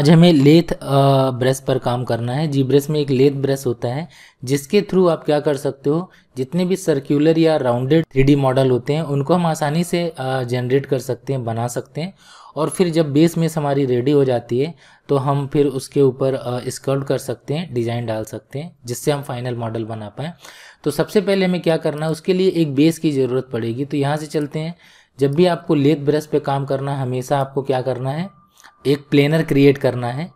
आज हमें lathe brush पर काम करना है जी ब्रश में एक लेथ ब्रश होता है जिसके थ्रू आप क्या कर सकते हो जितने भी सर्क्यूलर या राउंडेड थ्री मॉडल होते हैं उनको हम आसानी से जनरेट कर सकते हैं बना सकते हैं और फिर जब बेस में हमारी रेडी हो जाती है तो हम फिर उसके ऊपर स्कर्ट कर सकते हैं डिज़ाइन डाल सकते हैं जिससे हम फाइनल मॉडल बना पाएँ तो सबसे पहले हमें क्या करना है उसके लिए एक बेस की ज़रूरत पड़ेगी तो यहाँ से चलते हैं जब भी आपको लेथ ब्रश पर काम करना है हमेशा आपको क्या करना है एक प्लेनर क्रिएट करना है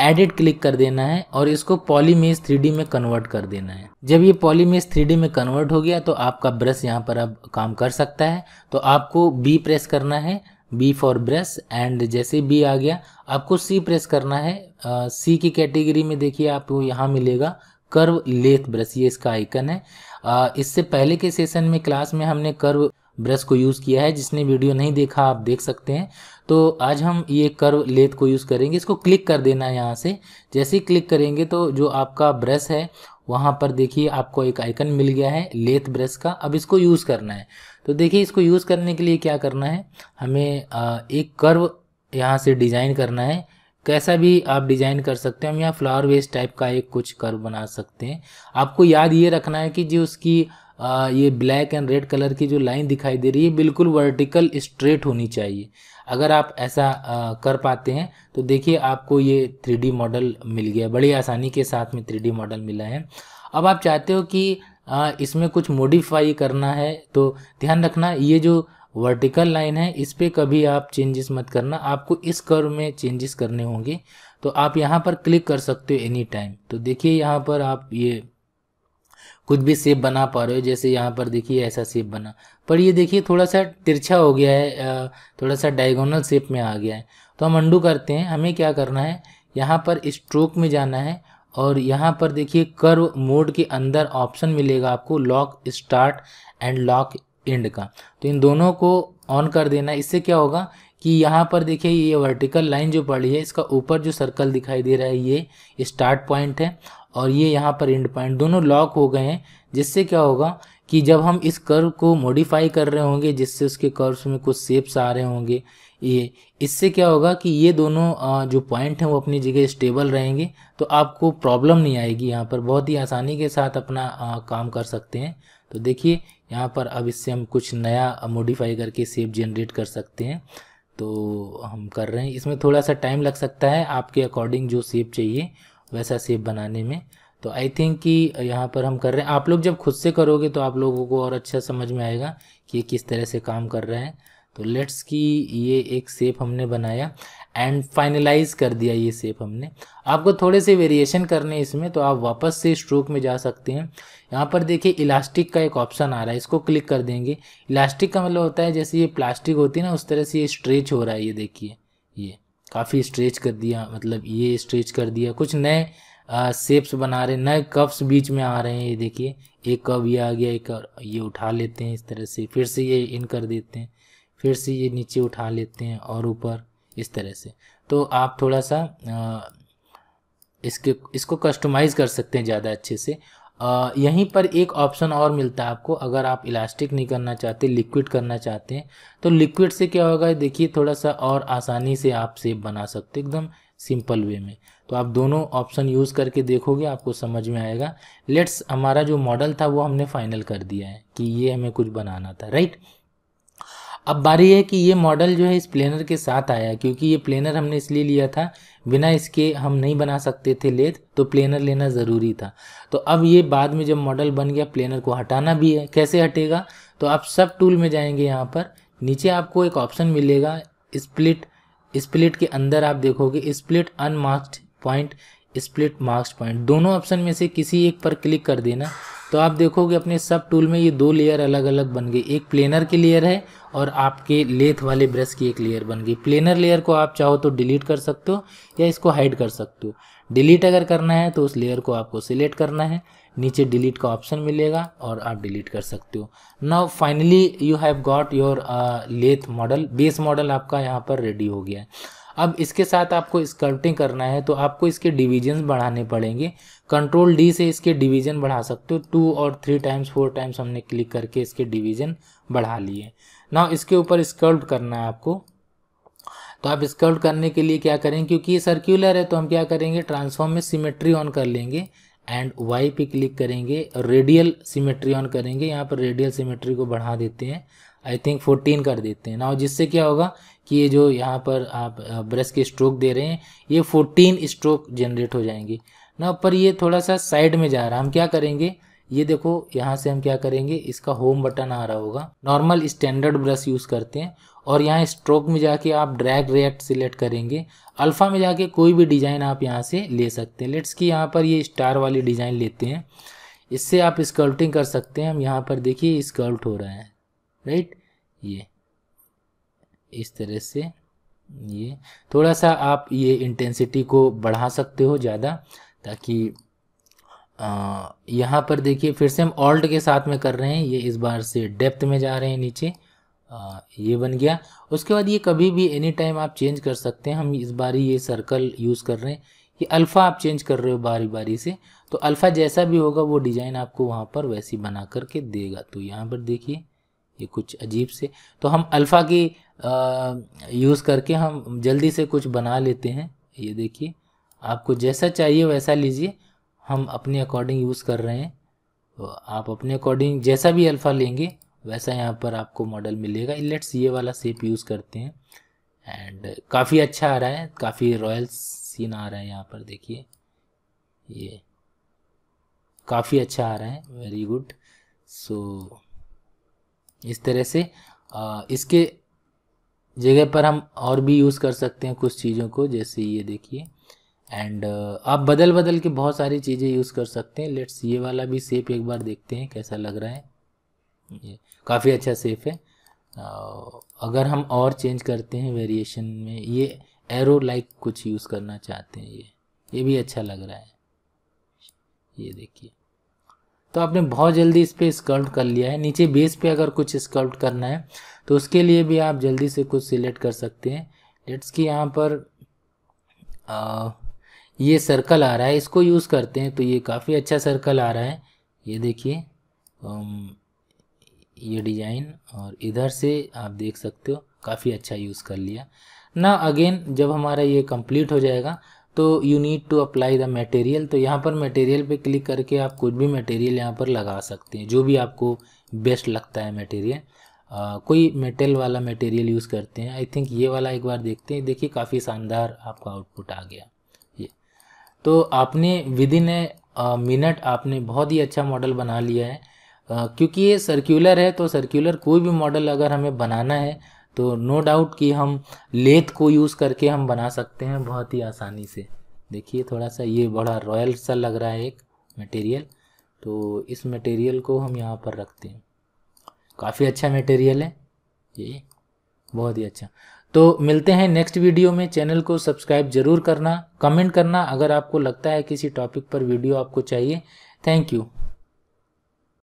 एडिट क्लिक कर देना है और इसको पॉलीमेज थ्री में कन्वर्ट कर देना है जब ये पॉलीमेज थ्री में कन्वर्ट हो गया तो आपका ब्रश यहाँ पर अब काम कर सकता है तो आपको बी प्रेस करना है बी फॉर ब्रश एंड जैसे बी आ गया आपको सी प्रेस करना है सी की कैटेगरी में देखिए आपको यहाँ मिलेगा कर्व लेथ ब्रश ये इसका आइकन है आ, इससे पहले के सेशन में क्लास में हमने कर्व ब्रश को यूज़ किया है जिसने वीडियो नहीं देखा आप देख सकते हैं तो आज हम ये कर्व लेथ को यूज़ करेंगे इसको क्लिक कर देना है यहाँ से जैसे ही क्लिक करेंगे तो जो आपका ब्रश है वहाँ पर देखिए आपको एक आइकन मिल गया है लेथ ब्रश का अब इसको यूज़ करना है तो देखिए इसको यूज़ करने के लिए क्या करना है हमें एक कर्व यहाँ से डिज़ाइन करना है कैसा भी आप डिज़ाइन कर सकते हैं हम यहाँ फ्लावर वेस्ट टाइप का एक कुछ कर्व बना सकते हैं आपको याद ये रखना है कि जो उसकी आ, ये ब्लैक एंड रेड कलर की जो लाइन दिखाई दे रही है बिल्कुल वर्टिकल स्ट्रेट होनी चाहिए अगर आप ऐसा आ, कर पाते हैं तो देखिए आपको ये थ्री मॉडल मिल गया बड़ी आसानी के साथ में थ्री मॉडल मिला है अब आप चाहते हो कि आ, इसमें कुछ मॉडिफाई करना है तो ध्यान रखना ये जो वर्टिकल लाइन है इस पर कभी आप चेंजेस मत करना आपको इस कर्व में चेंजेस करने होंगे तो आप यहाँ पर क्लिक कर सकते हो एनी टाइम तो देखिए यहाँ पर आप ये खुद भी सेप बना पा रहे हो जैसे यहाँ पर देखिए ऐसा सेप बना पर ये देखिए थोड़ा सा तिरछा हो गया है थोड़ा सा डायगोनल सेप में आ गया है तो हम अंडू करते हैं हमें क्या करना है यहाँ पर स्ट्रोक में जाना है और यहाँ पर देखिए कर्व मोड के अंदर ऑप्शन मिलेगा आपको lock start and lock end का तो इन दोनों को ऑन कर देना इससे क्या होगा कि यहाँ पर देखिए ये वर्टिकल लाइन जो पड़ी है इसका ऊपर जो सर्कल दिखाई दे रहा है ये स्टार्ट पॉइंट है और ये यहाँ पर एंड पॉइंट दोनों लॉक हो गए हैं जिससे क्या होगा कि जब हम इस कर्व को मॉडिफाई कर रहे होंगे जिससे उसके कर्व्स में कुछ सेप्स आ रहे होंगे ये इससे क्या होगा कि ये दोनों जो पॉइंट हैं वो अपनी जगह स्टेबल रहेंगे तो आपको प्रॉब्लम नहीं आएगी यहाँ पर बहुत ही आसानी के साथ अपना आ, काम कर सकते हैं तो देखिए यहाँ पर अब इससे हम कुछ नया मॉडिफाई करके सेप जनरेट कर सकते हैं तो हम कर रहे हैं इसमें थोड़ा सा टाइम लग सकता है आपके अकॉर्डिंग जो सेप चाहिए वैसा सेप बनाने में तो आई थिंक कि यहाँ पर हम कर रहे हैं आप लोग जब खुद से करोगे तो आप लोगों को और अच्छा समझ में आएगा कि ये किस तरह से काम कर रहा है तो लेट्स की ये एक सेप हमने बनाया एंड फाइनलाइज कर दिया ये सेप हमने आपको थोड़े से वेरिएशन करने इसमें तो आप वापस से स्ट्रोक में जा सकते हैं यहाँ पर देखिए इलास्टिक का एक ऑप्शन आ रहा है इसको क्लिक कर देंगे इलास्टिक का मतलब होता है जैसे ये प्लास्टिक होती है ना उस तरह से ये स्ट्रेच हो रहा है ये देखिए ये काफ़ी स्ट्रेच कर दिया मतलब ये स्ट्रेच कर दिया कुछ नए शेप्स बना रहे नए कप्स बीच में आ रहे हैं ये देखिए एक कप ये आ गया एक ये उठा लेते हैं इस तरह से फिर से ये इन कर देते हैं फिर से ये नीचे उठा लेते हैं और ऊपर इस तरह से तो आप थोड़ा सा आ, इसके इसको कस्टमाइज़ कर सकते हैं ज़्यादा अच्छे से यहीं पर एक ऑप्शन और मिलता है आपको अगर आप इलास्टिक नहीं करना चाहते लिक्विड करना चाहते हैं तो लिक्विड से क्या होगा देखिए थोड़ा सा और आसानी से आप सेप बना सकते एकदम सिंपल वे में तो आप दोनों ऑप्शन यूज़ करके देखोगे आपको समझ में आएगा लेट्स हमारा जो मॉडल था वो हमने फाइनल कर दिया है कि ये हमें कुछ बनाना था राइट अब बारी है कि ये मॉडल जो है इस प्लेनर के साथ आया क्योंकि ये प्लेनर हमने इसलिए लिया था बिना इसके हम नहीं बना सकते थे लेथ तो प्लेनर लेना ज़रूरी था तो अब ये बाद में जब मॉडल बन गया प्लेनर को हटाना भी है कैसे हटेगा तो आप सब टूल में जाएंगे यहाँ पर नीचे आपको एक ऑप्शन मिलेगा स्प्लिट स्प्लिट के अंदर आप देखोगे split unmarked point split marks point दोनों ऑप्शन में से किसी एक पर क्लिक कर देना तो आप देखोगे अपने सब टूल में ये दो लेयर अलग अलग बन गई एक प्लेनर की लेयर है और आपके लेथ वाले ब्रश की एक लेयर बन गई प्लेनर लेयर को आप चाहो तो डिलीट कर सकते हो या इसको हाइड कर सकते हो डिलीट अगर करना है तो उस लेयर को आपको सिलेक्ट करना है नीचे डिलीट का ऑप्शन मिलेगा और आप डिलीट कर सकते हो now finally you have got your lathe model base model आपका यहाँ पर रेडी हो गया है अब इसके साथ आपको स्कर्टिंग करना है तो आपको इसके डिविजन्स बढ़ाने पड़ेंगे कंट्रोल डी से इसके डिवीजन बढ़ा सकते हो टू और थ्री टाइम्स फोर टाइम्स हमने क्लिक करके इसके डिवीजन बढ़ा लिए ना इसके ऊपर स्कर्ट करना है आपको तो आप स्कर्ट करने के लिए क्या करेंगे क्योंकि ये सर्क्यूलर है तो हम क्या करेंगे ट्रांसफॉर्म में सिमेट्री ऑन कर लेंगे एंड वाई पे क्लिक करेंगे रेडियल सिमेट्री ऑन करेंगे यहाँ पर रेडियल सिमेट्री को बढ़ा देते हैं आई थिंक फोर्टीन कर देते हैं ना जिससे क्या होगा कि ये जो यहाँ पर आप ब्रश के स्ट्रोक दे रहे हैं ये फोर्टीन स्ट्रोक जनरेट हो जाएंगे ना पर ये थोड़ा सा साइड में जा रहा है हम क्या करेंगे ये देखो यहाँ से हम क्या करेंगे इसका होम बटन आ रहा होगा नॉर्मल स्टैंडर्ड ब्रश यूज़ करते हैं और यहाँ स्ट्रोक में जाके आप ड्रैग रिएक्ट सिलेक्ट करेंगे अल्फ़ा में जाके कोई भी डिज़ाइन आप यहाँ से ले सकते हैं लेट्स की यहाँ पर ये स्टार वाली डिज़ाइन लेते हैं इससे आप स्कल्टिंग कर सकते हैं हम यहाँ पर देखिए स्कल्ट हो रहा है राइट ये इस तरह से ये थोड़ा सा आप ये इंटेंसिटी को बढ़ा सकते हो ज़्यादा ताकि यहाँ पर देखिए फिर से हम ऑल्ट के साथ में कर रहे हैं ये इस बार से डेप्थ में जा रहे हैं नीचे आ, ये बन गया उसके बाद ये कभी भी एनी टाइम आप चेंज कर सकते हैं हम इस बार ये सर्कल यूज़ कर रहे हैं ये अल्फ़ा आप चेंज कर रहे हो बारी बारी से तो अल्फ़ा जैसा भी होगा वो डिज़ाइन आपको वहाँ पर वैसी बना करके देगा तो यहाँ पर देखिए ये कुछ अजीब से तो हम अल्फ़ा की यूज़ करके हम जल्दी से कुछ बना लेते हैं ये देखिए आपको जैसा चाहिए वैसा लीजिए हम अपने अकॉर्डिंग यूज़ कर रहे हैं तो आप अपने अकॉर्डिंग जैसा भी अल्फ़ा लेंगे वैसा यहाँ पर आपको मॉडल मिलेगा लेट्स ये वाला सेप यूज़ करते हैं एंड काफ़ी अच्छा आ रहा है काफ़ी रॉयल सीन आ रहा है यहाँ पर देखिए ये काफ़ी अच्छा आ रहा है वेरी गुड सो इस तरह से आ, इसके जगह पर हम और भी यूज़ कर सकते हैं कुछ चीज़ों को जैसे ये देखिए एंड आप बदल बदल के बहुत सारी चीज़ें यूज़ कर सकते हैं लेट्स ये वाला भी सेप एक बार देखते हैं कैसा लग रहा है ये काफ़ी अच्छा सेप है अगर हम और चेंज करते हैं वेरिएशन में ये एरो लाइक कुछ यूज़ करना चाहते हैं ये ये भी अच्छा लग रहा है ये देखिए तो आपने बहुत जल्दी इस पर स्कल्प कर लिया है नीचे बेस पे अगर कुछ स्कल्प करना है तो उसके लिए भी आप जल्दी से कुछ सिलेक्ट कर सकते हैं लेट्स कि यहाँ पर आ, ये सर्कल आ रहा है इसको यूज़ करते हैं तो ये काफ़ी अच्छा सर्कल आ रहा है ये देखिए um, ये डिज़ाइन और इधर से आप देख सकते हो काफ़ी अच्छा यूज़ कर लिया ना अगेन जब हमारा ये कंप्लीट हो जाएगा तो you need to apply the material तो यहाँ पर मटेरियल पे क्लिक करके आप कुछ भी मटेरियल यहाँ पर लगा सकते हैं जो भी आपको बेस्ट लगता है मटेरियल कोई मेटल वाला मटेरियल यूज़ करते हैं आई थिंक ये वाला एक बार देखते हैं देखिए काफ़ी शानदार आपका आउटपुट आ गया ये तो आपने विद इन ए मिनट आपने बहुत ही अच्छा मॉडल बना लिया है uh, क्योंकि ये सर्क्यूलर है तो सर्क्यूलर कोई भी मॉडल अगर हमें बनाना है तो नो डाउट कि हम लेथ को यूज़ करके हम बना सकते हैं बहुत ही आसानी से देखिए थोड़ा सा ये बड़ा रॉयल सा लग रहा है एक मटेरियल तो इस मटेरियल को हम यहाँ पर रखते हैं काफ़ी अच्छा मटेरियल है ये बहुत ही अच्छा तो मिलते हैं नेक्स्ट वीडियो में चैनल को सब्सक्राइब जरूर करना कमेंट करना अगर आपको लगता है किसी टॉपिक पर वीडियो आपको चाहिए थैंक यू